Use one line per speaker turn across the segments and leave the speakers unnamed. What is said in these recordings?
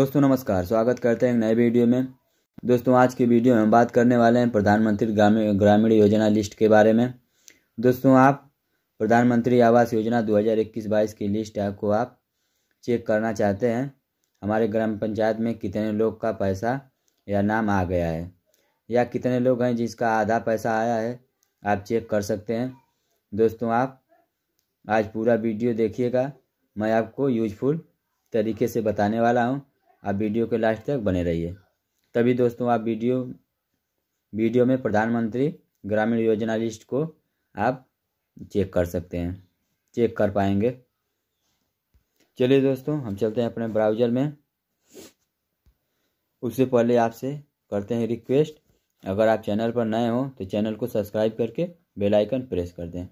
दोस्तों नमस्कार स्वागत करते हैं एक नए वीडियो में दोस्तों आज की वीडियो में हम बात करने वाले हैं प्रधानमंत्री ग्रामीण ग्रामीण योजना लिस्ट के बारे में दोस्तों आप प्रधानमंत्री आवास योजना 2021-22 की लिस्ट आपको आप चेक करना चाहते हैं हमारे ग्राम पंचायत में कितने लोग का पैसा या नाम आ गया है या कितने लोग हैं जिसका आधा पैसा आया है आप चेक कर सकते हैं दोस्तों आप आज पूरा वीडियो देखिएगा मैं आपको यूजफुल तरीके से बताने वाला हूँ आप वीडियो के लास्ट तक बने रहिए तभी दोस्तों आप वीडियो वीडियो में प्रधानमंत्री ग्रामीण योजना लिस्ट को आप चेक कर सकते हैं चेक कर पाएंगे चलिए दोस्तों हम चलते हैं अपने ब्राउज़र में उससे पहले आपसे करते हैं रिक्वेस्ट अगर आप चैनल पर नए हों तो चैनल को सब्सक्राइब करके बेल आइकन प्रेस कर दें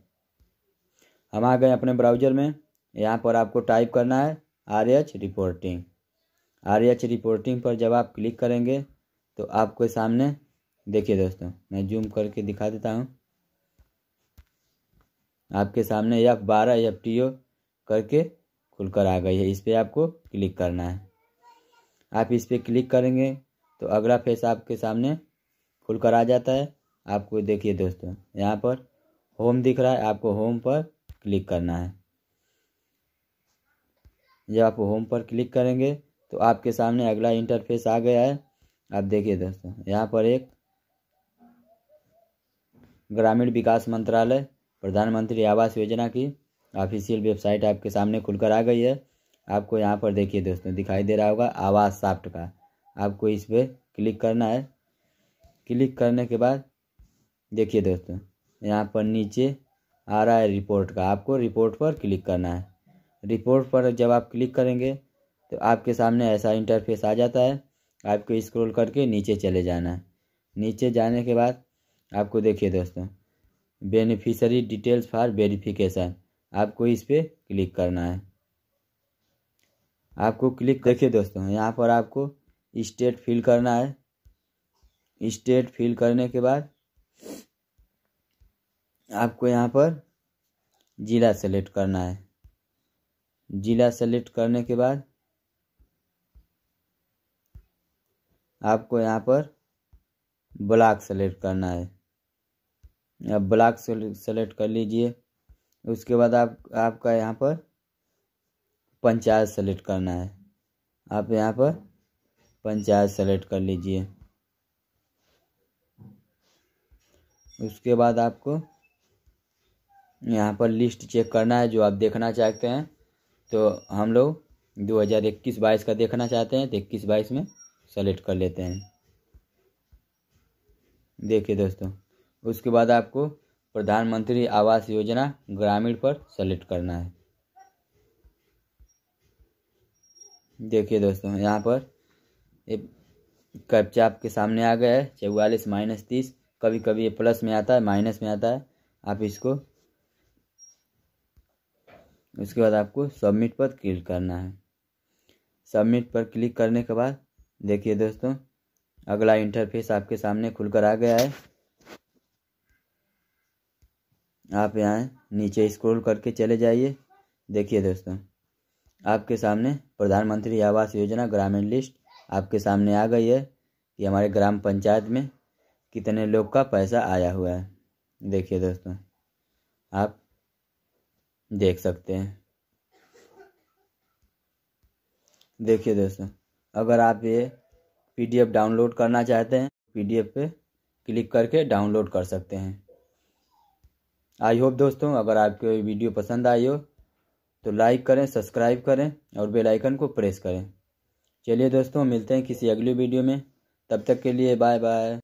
हम आ गए अपने ब्राउज़र में यहाँ पर आपको टाइप करना है R H reporting R H reporting पर जब आप क्लिक करेंगे तो आपके सामने देखिए दोस्तों मैं जूम करके दिखा देता हूँ आपके सामने एफ बारह एफ टी ओ करके खुलकर आ गई है इस पर आपको क्लिक करना है आप इस पर क्लिक करेंगे तो अगला फेस आपके सामने खुलकर आ जाता है आपको देखिए दोस्तों यहाँ पर होम दिख रहा है आपको होम पर क्लिक करना है जब आप होम पर क्लिक करेंगे तो आपके सामने अगला इंटरफेस आ गया है आप देखिए दोस्तों यहाँ पर एक ग्रामीण विकास मंत्रालय प्रधानमंत्री आवास योजना की ऑफिशियल वेबसाइट आपके सामने खुलकर आ गई है आपको यहाँ पर देखिए दोस्तों दिखाई दे रहा होगा आवास साफ्ट का आपको इस पर क्लिक करना है क्लिक करने के बाद देखिए दोस्तों यहाँ पर नीचे आ रहा है रिपोर्ट का आपको रिपोर्ट पर क्लिक करना है रिपोर्ट पर जब आप क्लिक करेंगे तो आपके सामने ऐसा इंटरफेस आ जाता है आपको स्क्रॉल करके नीचे चले जाना है नीचे जाने के बाद आपको देखिए दोस्तों बेनिफिशरी डिटेल्स फॉर वेरिफिकेशन आपको इस पर क्लिक करना है आपको क्लिक देखिए दोस्तों यहाँ पर आपको स्टेट फिल करना है स्टेट फिल करने के बाद आपको यहाँ पर ज़िला सेलेक्ट करना है ज़िला सेलेक्ट करने के बाद आपको यहाँ पर ब्लॉक सेलेक्ट करना है आप ब्लॉक सेलेक्ट कर लीजिए उसके बाद आप आपका यहाँ पर पंचायत सेलेक्ट करना है आप यहाँ पर पंचायत सेलेक्ट कर लीजिए उसके बाद आपको यहाँ पर लिस्ट चेक करना है जो आप देखना चाहते हैं तो हम लोग दो हजार इक्कीस बाईस का देखना चाहते हैं तो इक्कीस बाईस में सेलेक्ट कर लेते हैं देखिए दोस्तों उसके बाद आपको प्रधानमंत्री आवास योजना ग्रामीण पर सेलेक्ट करना है देखिए दोस्तों यहाँ पर एक कैप्चा आपके सामने आ गया है चौवालीस माइनस तीस कभी कभी ये प्लस में आता है माइनस में आता है आप इसको उसके बाद आपको सबमिट पर क्लिक करना है सबमिट पर क्लिक करने के बाद देखिए दोस्तों अगला इंटरफेस आपके सामने खुलकर आ गया है आप यहाँ नीचे स्क्रॉल करके चले जाइए देखिए दोस्तों आपके सामने प्रधानमंत्री आवास योजना ग्रामीण लिस्ट आपके सामने आ गई है कि हमारे ग्राम पंचायत में कितने लोग का पैसा आया हुआ है देखिए दोस्तों आप देख सकते हैं देखिए दोस्तों अगर आप ये पीडीएफ डाउनलोड करना चाहते हैं पीडीएफ पे क्लिक करके डाउनलोड कर सकते हैं आई होप दोस्तों अगर आपको ये वीडियो पसंद आई हो तो लाइक करें सब्सक्राइब करें और बेल आइकन को प्रेस करें चलिए दोस्तों मिलते हैं किसी अगली वीडियो में तब तक के लिए बाय बाय